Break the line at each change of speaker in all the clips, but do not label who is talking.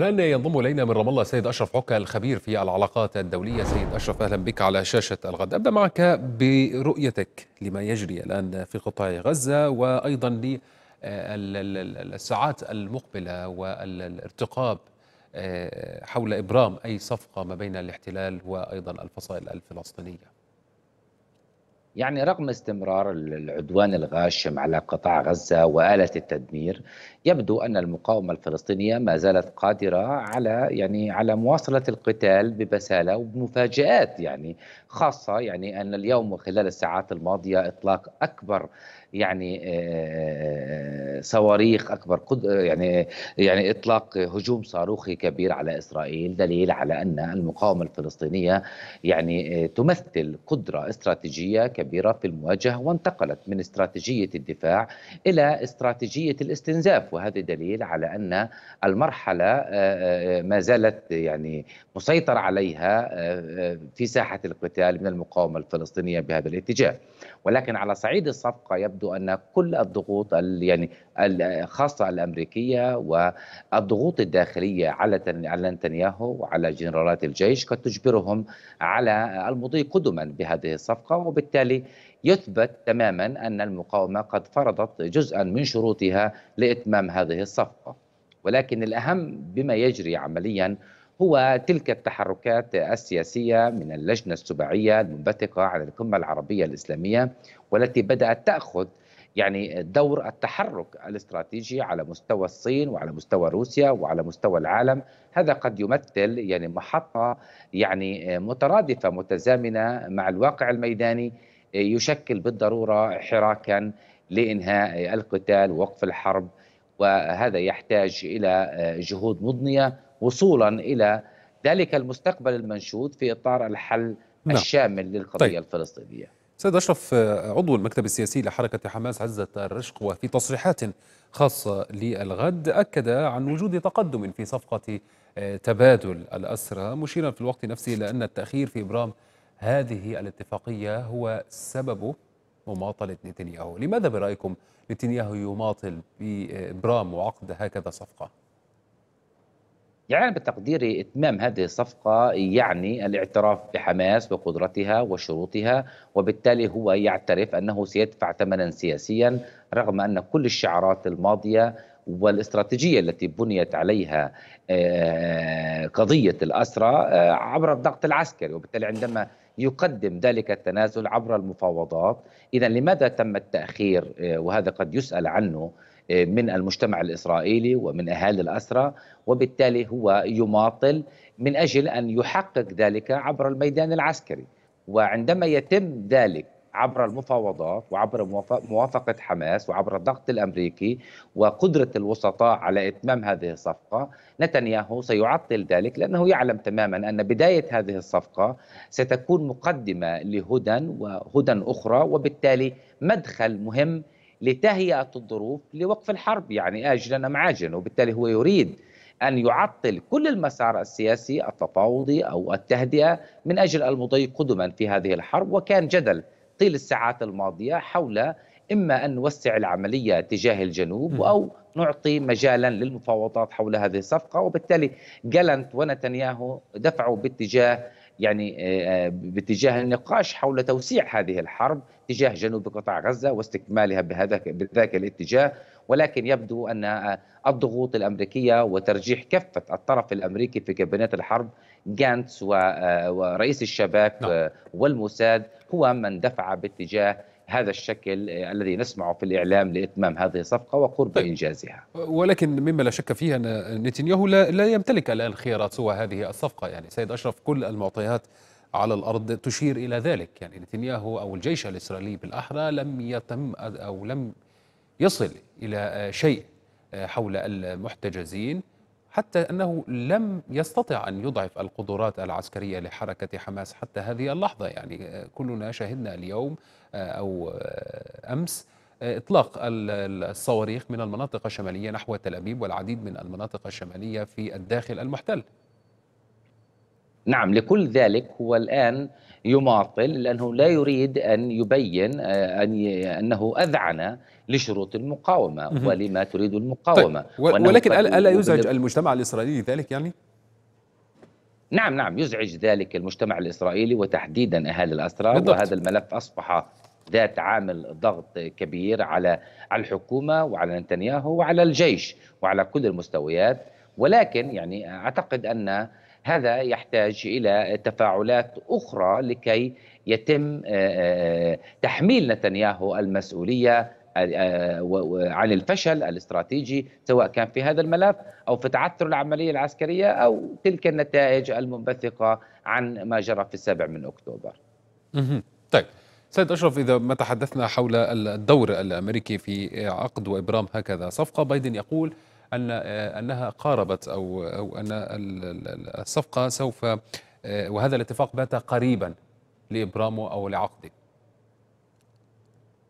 الآن ينضم إلينا من رام الله السيد أشرف عكا الخبير في العلاقات الدولية سيد أشرف أهلا بك على شاشة الغد أبدأ معك برؤيتك لما يجري الآن في قطاع غزة وأيضا للساعات المقبلة والارتقاب آه، حول إبرام أي صفقة ما بين الاحتلال وأيضا الفصائل الفلسطينية
يعني رغم استمرار العدوان الغاشم على قطاع غزة وآلة التدمير يبدو أن المقاومة الفلسطينية ما زالت قادرة على يعني على مواصلة القتال ببسالة وبمفاجآت يعني خاصة يعني أن اليوم وخلال الساعات الماضية إطلاق أكبر يعني آه، صواريخ اكبر قد يعني يعني اطلاق هجوم صاروخي كبير على اسرائيل دليل على ان المقاومه الفلسطينيه يعني آه، تمثل قدره استراتيجيه كبيرة في المواجهة وانتقلت من استراتيجية الدفاع إلى استراتيجية الاستنزاف وهذا دليل على أن المرحلة آه، آه، ما زالت يعني مسيطر عليها آه، في ساحة القتال من المقاومة الفلسطينية بهذا الاتجاه ولكن على صعيد الصفقة يبدو أن كل الضغوط يعني الخاصة الأمريكية والضغوط الداخلية على على نتنياهو وعلى جنرالات الجيش قد تجبرهم على المضي قدما بهذه الصفقة وبالتالي يثبت تماما أن المقاومة قد فرضت جزءا من شروطها لإتمام هذه الصفقة ولكن الأهم بما يجري عمليا هو تلك التحركات السياسية من اللجنة السبعية المنبثقة على القمة العربية الإسلامية والتي بدأت تأخذ يعني دور التحرك الاستراتيجي على مستوى الصين وعلى مستوى روسيا وعلى مستوى العالم هذا قد يمثل يعني محطة يعني مترادفة متزامنة مع الواقع الميداني يشكل بالضرورة حراكا لإنهاء القتال ووقف الحرب وهذا يحتاج إلى جهود مضنية وصولا إلى ذلك المستقبل المنشود في إطار الحل نعم. الشامل للقضية طيب. الفلسطينية
سيد أشرف عضو المكتب السياسي لحركة حماس عزة الرشق وفي تصريحات خاصة للغد أكد عن وجود تقدم في صفقة آه، تبادل الأسرى مشيرا في الوقت نفسه إلى أن التأخير في إبرام هذه الاتفاقية هو سبب مماطلة نتنياهو لماذا برأيكم نتنياهو يماطل بإبرام وعقد هكذا صفقة؟
يعني بتقديري إتمام هذه الصفقة يعني الاعتراف بحماس وقدرتها وشروطها وبالتالي هو يعترف أنه سيدفع ثمنا سياسيا رغم أن كل الشعارات الماضية والاستراتيجية التي بنيت عليها آه، قضية الأسرة آه، عبر الضغط العسكري وبالتالي عندما يقدم ذلك التنازل عبر المفاوضات إذا لماذا تم التأخير آه، وهذا قد يسأل عنه من المجتمع الاسرائيلي ومن اهالي الاسرى وبالتالي هو يماطل من اجل ان يحقق ذلك عبر الميدان العسكري وعندما يتم ذلك عبر المفاوضات وعبر موافقة حماس وعبر الضغط الأمريكي وقدرة الوسطاء على إتمام هذه الصفقة نتنياهو سيعطل ذلك لأنه يعلم تماما أن بداية هذه الصفقة ستكون مقدمة لهدى وهدى أخرى وبالتالي مدخل مهم لتهيئة الظروف لوقف الحرب يعني آجلا أم عاجلا وبالتالي هو يريد أن يعطل كل المسار السياسي التفاوضي أو التهدئة من أجل المضي قدما في هذه الحرب وكان جدل طيل الساعات الماضية حول إما أن نوسع العملية تجاه الجنوب أو نعطي مجالا للمفاوضات حول هذه الصفقة وبالتالي جالنت ونتنياهو دفعوا باتجاه يعني آه، آه، باتجاه النقاش حول توسيع هذه الحرب تجاه جنوب قطاع غزه واستكمالها بهذا بذاك الاتجاه ولكن يبدو ان آه، الضغوط الامريكيه وترجيح كفه الطرف الامريكي في كابينات الحرب جانتس ورئيس الشباك نعم. والموساد هو من دفع باتجاه هذا الشكل آه، الذي نسمعه في الإعلام لإتمام هذه الصفقة وقرب طيب. إنجازها
ولكن مما لا شك فيه أن نتنياهو لا, لا يمتلك الآن خيارات سوى هذه الصفقة يعني سيد أشرف كل المعطيات على الأرض تشير إلى ذلك يعني نتنياهو أو الجيش الإسرائيلي بالأحرى لم يتم أو لم يصل إلى شيء آه، حول المحتجزين حتى أنه لم يستطع أن يضعف القدرات العسكرية لحركة حماس حتى هذه اللحظة يعني آه، كلنا شهدنا اليوم آه، أو آه، أمس إطلاق الصواريخ من المناطق الشمالية نحو تل أبيب والعديد من المناطق الشمالية في الداخل المحتل
نعم لكل ذلك هو الآن يماطل لأنه لا يريد أن يبين آه، أن أنه أذعن لشروط المقاومة ولما تريد طيب، المقاومة طيب ولكن ألا يزعج المجتمع الإسرائيلي ذلك يعني؟ نعم نعم يزعج ذلك المجتمع الإسرائيلي وتحديدا أهالي الأسرى بالضبط. وهذا الملف أصبح ذات عامل ضغط كبير على الحكومة وعلى نتنياهو وعلى الجيش وعلى كل المستويات ولكن يعني أعتقد أن هذا يحتاج الى تفاعلات اخرى لكي يتم آه، آه، تحميل نتنياهو المسؤوليه آه، عن الفشل الاستراتيجي سواء كان في هذا الملف او في تعثر العمليه العسكريه او تلك النتائج المنبثقه عن ما جرى في السابع من اكتوبر.
طيب سيد أشرف إذا ما تحدثنا حول الدور الأمريكي في عقد وإبرام هكذا صفقة بايدن يقول أن آه، أنها قاربت أو أو أن الصفقة سوف آه، وهذا الاتفاق بات قريبا لإبرامه أو لعقده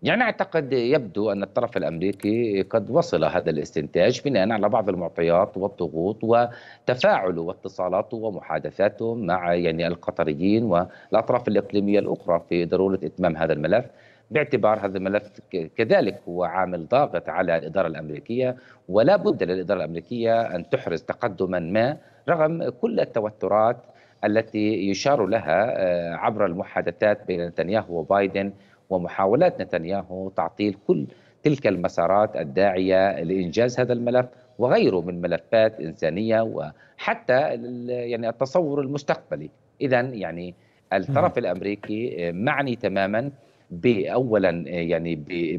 يعني أعتقد يبدو أن الطرف الأمريكي قد وصل هذا الاستنتاج بناء على بعض المعطيات والضغوط وتفاعله واتصالاته ومحادثاته مع يعني القطريين والأطراف الإقليمية الأخرى في ضرورة إتمام هذا الملف باعتبار هذا الملف كذلك هو عامل ضاغط على الإدارة الأمريكية ولا بد للإدارة الأمريكية أن تحرز تقدما ما رغم كل التوترات التي يشار لها آه، عبر المحادثات بين نتنياهو وبايدن ومحاولات نتنياهو تعطيل كل تلك المسارات الداعية لإنجاز هذا الملف وغيره من ملفات إنسانية وحتى يعني التصور المستقبلي إذا يعني الطرف الأمريكي آه، معني تماما اولا آه، يعني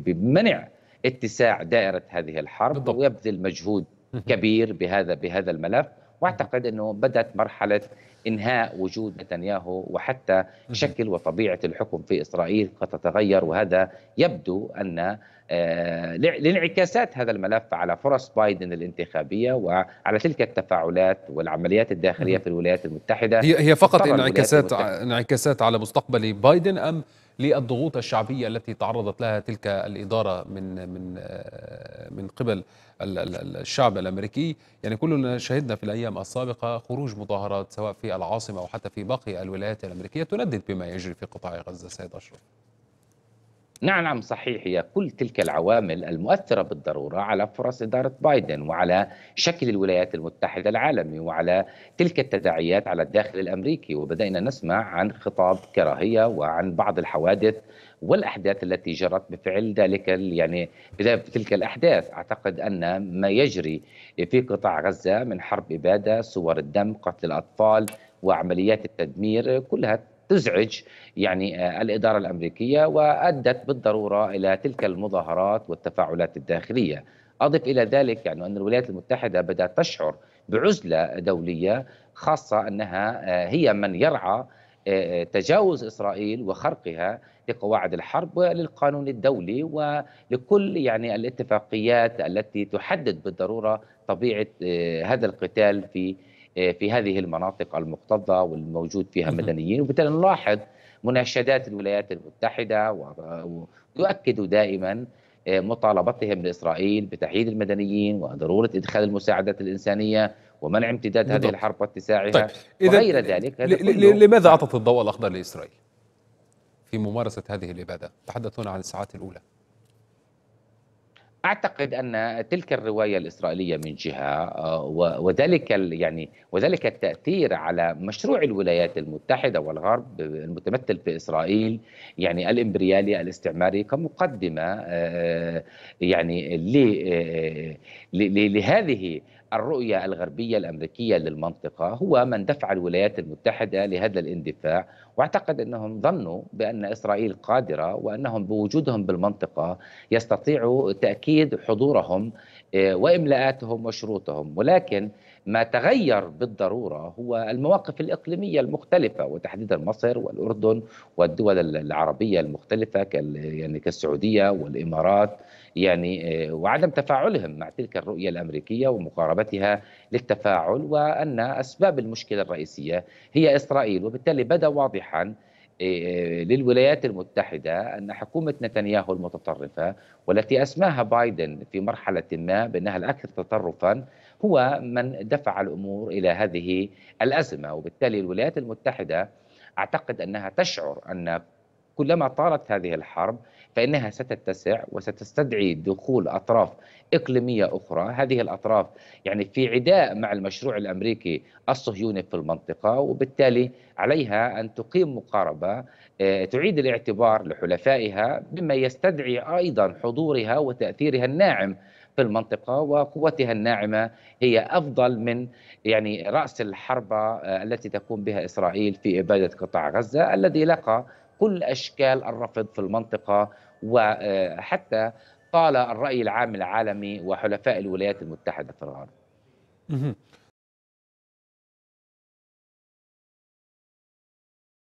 بمنع اتساع دائره هذه الحرب بالضبط. ويبذل مجهود كبير بهذا بهذا الملف واعتقد انه بدات مرحله انهاء وجود نتنياهو وحتى شكل وطبيعه الحكم في اسرائيل قد تتغير وهذا يبدو ان آه، لانعكاسات هذا الملف على فرص بايدن الانتخابيه وعلى تلك التفاعلات والعمليات الداخليه في الولايات المتحده هي هي فقط انعكاسات
انعكاسات على مستقبل بايدن ام للضغوط الشعبيه التي تعرضت لها تلك الاداره من من آه، من قبل الشعب الامريكي، يعني كلنا شهدنا في الايام السابقه خروج مظاهرات سواء في العاصمه او حتى في باقي الولايات الامريكيه تندد بما يجري في قطاع غزه سيد اشرف.
نعم نعم صحيح هي كل تلك العوامل المؤثرة بالضرورة على فرص إدارة بايدن وعلى شكل الولايات المتحدة العالمي وعلى تلك التداعيات على الداخل الأمريكي وبدأنا نسمع عن خطاب كراهية وعن بعض الحوادث والاحداث التي جرت بفعل ذلك يعني تلك الاحداث اعتقد ان ما يجري في قطاع غزه من حرب اباده صور الدم قتل الاطفال وعمليات التدمير كلها تزعج يعني آه، الإدارة الأمريكية وأدت بالضرورة إلى تلك المظاهرات والتفاعلات الداخلية أضف إلى ذلك يعني أن الولايات المتحدة بدأت تشعر بعزلة دولية خاصة أنها آه، هي من يرعى آه، تجاوز إسرائيل وخرقها لقواعد الحرب وللقانون الدولي ولكل يعني الاتفاقيات التي تحدد بالضرورة طبيعة هذا القتال في آه، في هذه المناطق المكتظه والموجود فيها مدنيين وبالتالي نلاحظ مناشدات الولايات المتحده وتؤكد دائما آه، مطالبتهم لاسرائيل بتحييد المدنيين وضروره ادخال المساعدات الانسانيه ومنع امتداد بالضبط. هذه الحرب واتساعها طيب. وغير ذلك لماذا اعطت الضوء الاخضر
لاسرائيل في ممارسه هذه الاباده؟ تحدثنا عن الساعات الاولى
اعتقد ان تلك الروايه الاسرائيليه من جهه آه، وذلك يعني وذلك التاثير على مشروع الولايات المتحده والغرب المتمثل في اسرائيل يعني الامبريالي الاستعماري كمقدمه آه، آه، يعني لهذه الرؤية الغربية الأمريكية للمنطقة هو من دفع الولايات المتحدة لهذا الاندفاع وأعتقد أنهم ظنوا بأن إسرائيل قادرة وأنهم بوجودهم بالمنطقة يستطيعوا تأكيد حضورهم آه، وإملاءاتهم وشروطهم ولكن ما تغير بالضروره هو المواقف الاقليميه المختلفه وتحديدا مصر والاردن والدول العربيه المختلفه يعني كالسعوديه والامارات يعني آه، وعدم تفاعلهم مع تلك الرؤيه الامريكيه ومقاربتها للتفاعل وان اسباب المشكله الرئيسيه هي اسرائيل وبالتالي بدا واضحا إيه، إيه، للولايات المتحدة أن حكومة نتنياهو المتطرفة والتي أسماها بايدن في مرحلة ما بأنها الأكثر تطرفا هو من دفع الأمور إلى هذه الأزمة وبالتالي الولايات المتحدة أعتقد أنها تشعر أن كلما طالت هذه الحرب فإنها ستتسع وستستدعي دخول أطراف إقليمية أخرى هذه الأطراف يعني في عداء مع المشروع الأمريكي الصهيوني في المنطقة وبالتالي عليها أن تقيم مقاربة آه، تعيد الاعتبار لحلفائها بما يستدعي أيضا حضورها وتأثيرها الناعم في المنطقة وقوتها الناعمة هي أفضل من يعني رأس الحربه آه، التي تقوم بها إسرائيل في إبادة قطاع غزة الذي لقى كل اشكال الرفض في المنطقه وحتى آه، طال الراي العام العالمي وحلفاء الولايات المتحده في الغرب.